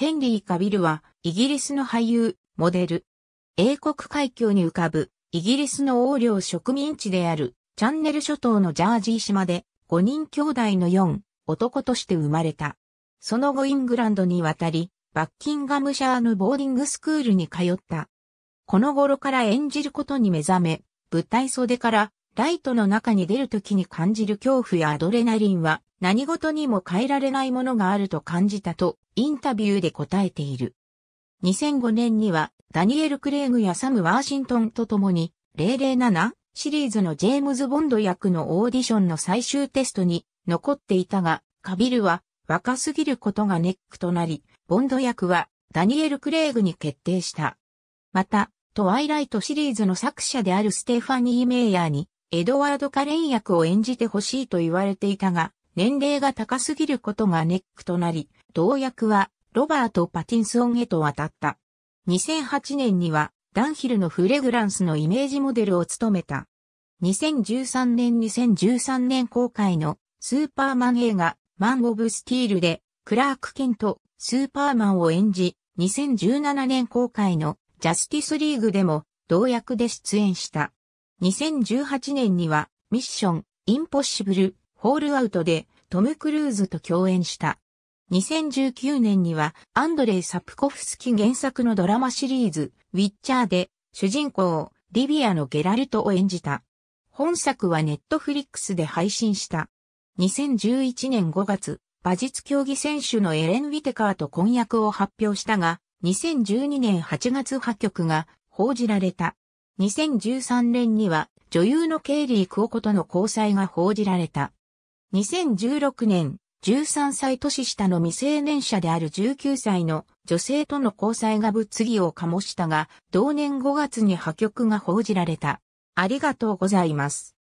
ヘンリー・カビルは、イギリスの俳優、モデル。英国海峡に浮かぶ、イギリスの横領植民地である、チャンネル諸島のジャージー島で、5人兄弟の4、男として生まれた。その後イングランドに渡り、バッキンガムシャーヌボーディングスクールに通った。この頃から演じることに目覚め、舞台袖からライトの中に出るときに感じる恐怖やアドレナリンは何事にも変えられないものがあると感じたとインタビューで答えている。2005年にはダニエル・クレイグやサム・ワーシントンと共に007シリーズのジェームズ・ボンド役のオーディションの最終テストに残っていたが、カビルは若すぎることがネックとなり、ボンド役はダニエル・クレイグに決定した。また、トワイライトシリーズの作者であるステファニー・メイヤーにエドワード・カレン役を演じてほしいと言われていたが、年齢が高すぎることがネックとなり、同役はロバート・パティンソンへと渡った。2008年にはダンヒルのフレグランスのイメージモデルを務めた。2013年2013年公開のスーパーマン映画マン・オブ・スティールでクラーク・ケント、スーパーマンを演じ、2017年公開のジャスティスリーグでも同役で出演した。2018年にはミッション、インポッシブル、ホールアウトでトム・クルーズと共演した。2019年にはアンドレイ・サプコフスキ原作のドラマシリーズ、ウィッチャーで主人公、リビアのゲラルトを演じた。本作はネットフリックスで配信した。2011年5月、馬術競技選手のエレン・ウィテカーと婚約を発表したが、2012年8月破局が報じられた。2013年には女優のケイリー・クオコとの交際が報じられた。2016年、13歳年下の未成年者である19歳の女性との交際が物議を醸したが、同年5月に破局が報じられた。ありがとうございます。